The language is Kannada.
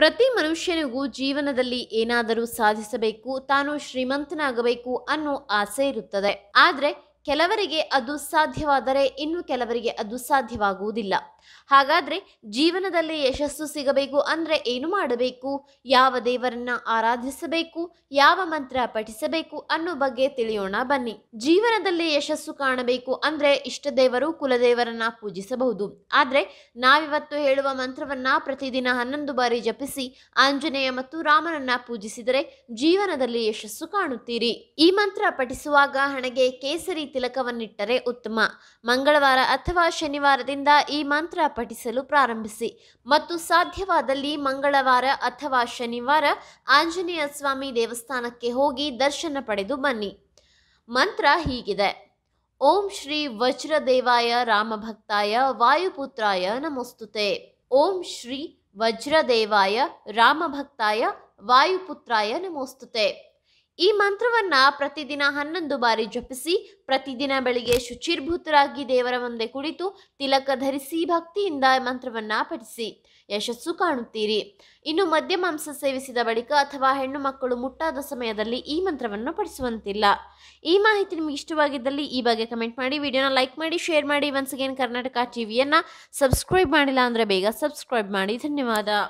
ಪ್ರತಿ ಮನುಷ್ಯನಿಗೂ ಜೀವನದಲ್ಲಿ ಏನಾದರೂ ಸಾಧಿಸಬೇಕು ತಾನು ಶ್ರೀಮಂತನಾಗಬೇಕು ಅನ್ನೋ ಆಸೆ ಇರುತ್ತದೆ ಆದರೆ ಕೆಲವರಿಗೆ ಅದು ಸಾಧ್ಯವಾದರೆ ಇನ್ನು ಕೆಲವರಿಗೆ ಅದು ಸಾಧ್ಯವಾಗುವುದಿಲ್ಲ ಹಾಗಾದರೆ ಜೀವನದಲ್ಲಿ ಯಶಸ್ಸು ಸಿಗಬೇಕು ಅಂದರೆ ಏನು ಮಾಡಬೇಕು ಯಾವ ದೇವರನ್ನ ಆರಾಧಿಸಬೇಕು ಯಾವ ಮಂತ್ರ ಪಠಿಸಬೇಕು ಅನ್ನೋ ಬಗ್ಗೆ ತಿಳಿಯೋಣ ಬನ್ನಿ ಜೀವನದಲ್ಲಿ ಯಶಸ್ಸು ಕಾಣಬೇಕು ಅಂದರೆ ಇಷ್ಟ ದೇವರು ಕುಲದೇವರನ್ನ ಪೂಜಿಸಬಹುದು ಆದರೆ ನಾವಿವತ್ತು ಹೇಳುವ ಮಂತ್ರವನ್ನ ಪ್ರತಿದಿನ ಹನ್ನೊಂದು ಬಾರಿ ಜಪಿಸಿ ಆಂಜನೇಯ ಮತ್ತು ರಾಮನನ್ನ ಪೂಜಿಸಿದರೆ ಜೀವನದಲ್ಲಿ ಯಶಸ್ಸು ಕಾಣುತ್ತೀರಿ ಈ ಮಂತ್ರ ಪಠಿಸುವಾಗ ಹಣೆಗೆ ಕೇಸರಿ ತಿಲಕವನ್ನಿಟ್ಟರೆ ಉತ್ತಮ ಮಂಗಳವಾರ ಅಥವಾ ಶನಿವಾರದಿಂದ ಈ ಮಂತ್ರ ಪಠಿಸಲು ಪ್ರಾರಂಭಿಸಿ ಮತ್ತು ಸಾಧ್ಯವಾದಲ್ಲಿ ಮಂಗಳವಾರ ಅಥವಾ ಶನಿವಾರ ಆಂಜನೇಯ ಸ್ವಾಮಿ ದೇವಸ್ಥಾನಕ್ಕೆ ಹೋಗಿ ದರ್ಶನ ಪಡೆದು ಬನ್ನಿ ಮಂತ್ರ ಹೀಗಿದೆ ಓಂ ಶ್ರೀ ವಜ್ರದೇವಾಯ ರಾಮಭಕ್ತಾಯ ವಾಯುಪುತ್ರಾಯ ನಮೋಸ್ತುತೆ ಓಂ ಶ್ರೀ ವಜ್ರದೇವಾಯ ರಾಮಭಕ್ತಾಯ ವಾಯುಪುತ್ರಾಯ ನಮೋಸ್ತುತೆ ಈ ಮಂತ್ರವನ್ನ ಪ್ರತಿದಿನ ಹನ್ನೊಂದು ಬಾರಿ ಜಪಿಸಿ ಪ್ರತಿದಿನ ಬೆಳಿಗ್ಗೆ ಶುಚಿರ್ಭೂತರಾಗಿ ದೇವರ ಮುಂದೆ ಕುಳಿತು ತಿಲಕ ಧರಿಸಿ ಭಕ್ತಿಯಿಂದ ಮಂತ್ರವನ್ನ ಪಠಿಸಿ ಯಶಸ್ಸು ಕಾಣುತ್ತೀರಿ ಇನ್ನು ಮದ್ಯ ಮಾಂಸ ಸೇವಿಸಿದ ಬಳಿಕ ಅಥವಾ ಹೆಣ್ಣು ಮಕ್ಕಳು ಮುಟ್ಟಾದ ಸಮಯದಲ್ಲಿ ಈ ಮಂತ್ರವನ್ನು ಪಠಿಸುವಂತಿಲ್ಲ ಈ ಮಾಹಿತಿ ನಿಮಗೆ ಇಷ್ಟವಾಗಿದ್ದಲ್ಲಿ ಈ ಬಗ್ಗೆ ಕಮೆಂಟ್ ಮಾಡಿ ವಿಡಿಯೋನ ಲೈಕ್ ಮಾಡಿ ಶೇರ್ ಮಾಡಿ ಒನ್ಸ್ ಅಗೇನ್ ಕರ್ನಾಟಕ ಟಿವಿಯನ್ನ ಸಬ್ಸ್ಕ್ರೈಬ್ ಮಾಡಿಲ್ಲ ಅಂದರೆ ಬೇಗ ಸಬ್ಸ್ಕ್ರೈಬ್ ಮಾಡಿ ಧನ್ಯವಾದ